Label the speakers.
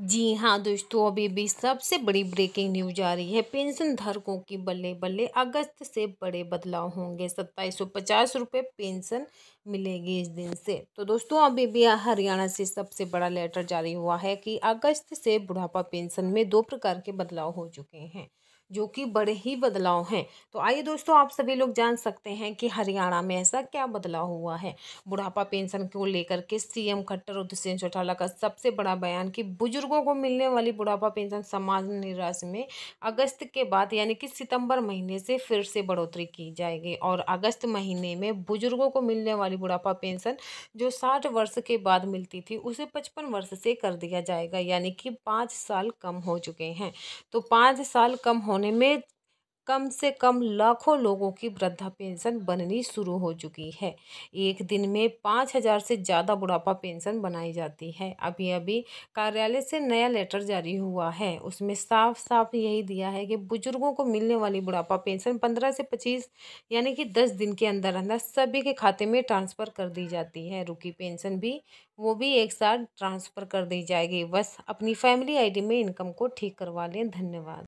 Speaker 1: जी हाँ दोस्तों अभी भी सबसे बड़ी ब्रेकिंग न्यूज आ रही है पेंशन धारकों की बल्ले बल्ले अगस्त से बड़े बदलाव होंगे सत्ताईस सौ पचास रुपये पेंशन मिलेगी इस दिन से तो दोस्तों अभी भी हरियाणा से सबसे बड़ा लेटर जारी हुआ है कि अगस्त से बुढ़ापा पेंशन में दो प्रकार के बदलाव हो चुके हैं जो कि बड़े ही बदलाव हैं तो आइए दोस्तों आप सभी लोग जान सकते हैं कि हरियाणा में ऐसा क्या बदलाव हुआ है बुढ़ापा पेंशन को लेकर के सीएम खट्टर और दुष्यंत चौटाला का सबसे बड़ा बयान कि बुजुर्गों को मिलने वाली बुढ़ापा पेंशन समाज निराश में अगस्त के बाद यानी कि सितंबर महीने से फिर से बढ़ोतरी की जाएगी और अगस्त महीने में बुजुर्गों को मिलने वाली बुढ़ापा पेंशन जो साठ वर्ष के बाद मिलती थी उसे पचपन वर्ष से कर दिया जाएगा यानी कि पाँच साल कम हो चुके हैं तो पाँच साल कम होने होने में कम से कम लाखों लोगों की वृद्धा पेंशन बननी शुरू हो चुकी है एक दिन में पाँच हज़ार से ज़्यादा बुढ़ापा पेंशन बनाई जाती है अभी अभी कार्यालय से नया लेटर जारी हुआ है उसमें साफ साफ यही दिया है कि बुजुर्गों को मिलने वाली बुढ़ापा पेंशन पंद्रह से पच्चीस यानी कि दस दिन के अंदर अंदर सभी के खाते में ट्रांसफ़र कर दी जाती है रुकी पेंशन भी वो भी एक साथ ट्रांसफ़र कर दी जाएगी बस अपनी फैमिली आई में इनकम को ठीक करवा लें धन्यवाद